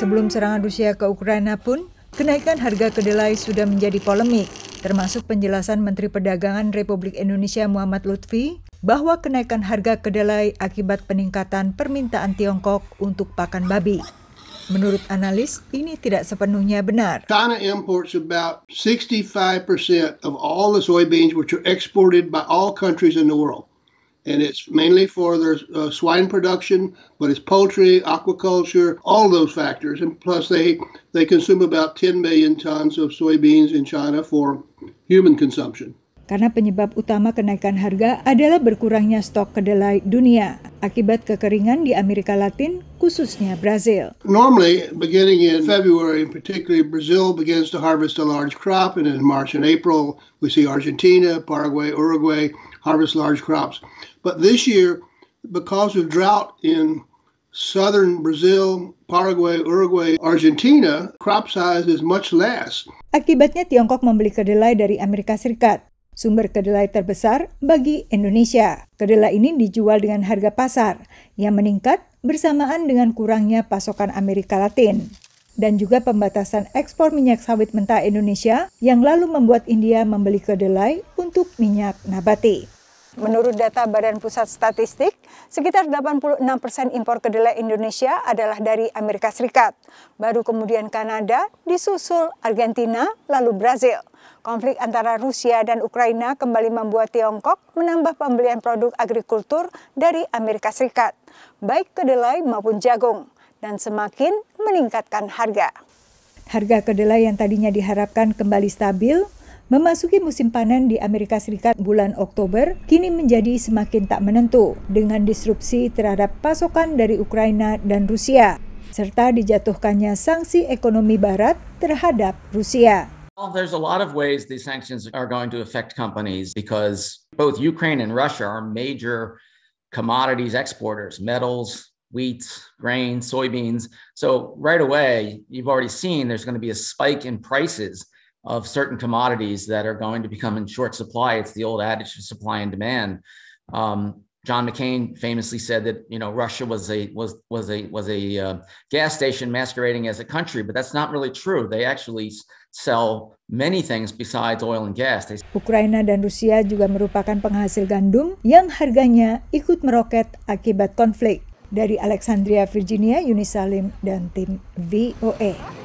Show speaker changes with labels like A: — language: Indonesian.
A: Sebelum serangan Rusia ke Ukraina pun, kenaikan harga kedelai sudah menjadi polemik, termasuk penjelasan Menteri Perdagangan Republik Indonesia Muhammad Lutfi bahwa kenaikan harga kedelai akibat peningkatan permintaan Tiongkok untuk pakan babi. Menurut analis, ini tidak sepenuhnya benar. China
B: imports about 65% of all the soybeans which are exported by all countries in the world. and it's mainly for their uh, swine production, but it's poultry, aquaculture, all those factors, and plus they they consume about 10 million tons of soybeans in China for human consumption.
A: Karena penyebab utama kenaikan harga adalah berkurangnya stok kedelai dunia. akibat kekeringan di Amerika Latin, khususnya Brazil.
B: Normally, beginning in February, particularly Brazil begins to harvest a large crop, and in March and April, we see Argentina, Paraguay, Uruguay harvest large crops. But this year, because of drought in southern Brazil, Paraguay, Uruguay, Argentina, crop size is much less.
A: Akibatnya Tiongkok membeli kedelai dari Amerika Serikat sumber kedelai terbesar bagi Indonesia. Kedelai ini dijual dengan harga pasar yang meningkat bersamaan dengan kurangnya pasokan Amerika Latin dan juga pembatasan ekspor minyak sawit mentah Indonesia yang lalu membuat India membeli kedelai untuk minyak nabati. Menurut data Badan Pusat Statistik, sekitar 86 persen impor kedelai Indonesia adalah dari Amerika Serikat, baru kemudian Kanada, disusul Argentina, lalu Brazil. Konflik antara Rusia dan Ukraina kembali membuat Tiongkok menambah pembelian produk agrikultur dari Amerika Serikat, baik kedelai maupun jagung, dan semakin meningkatkan harga. Harga kedelai yang tadinya diharapkan kembali stabil memasuki musim panen di Amerika Serikat bulan Oktober kini menjadi semakin tak menentu dengan disrupsi terhadap pasokan dari Ukraina dan Rusia serta dijatuhkannya sanksi ekonomi barat terhadap Rusia.
C: Well, there's a lot of ways these sanctions are going to affect companies because both Ukraine and Russia are major commodities exporters, metals, wheat, grain, soybeans. So, right away, you've already seen there's going to be a spike in prices of certain commodities that are going to become in short supply. It's the old adage of supply and demand. Um, John McCain famously said that you know Russia was a was was a was a uh, gas station masquerading as a country, but that's not really true. They actually sell many things besides oil and gas. They...
A: Ukraina dan Rusia juga merupakan penghasil gandum yang harganya ikut meroket akibat konflik. Dari Alexandria, Virginia, Yuni Salim dan tim VOA. E.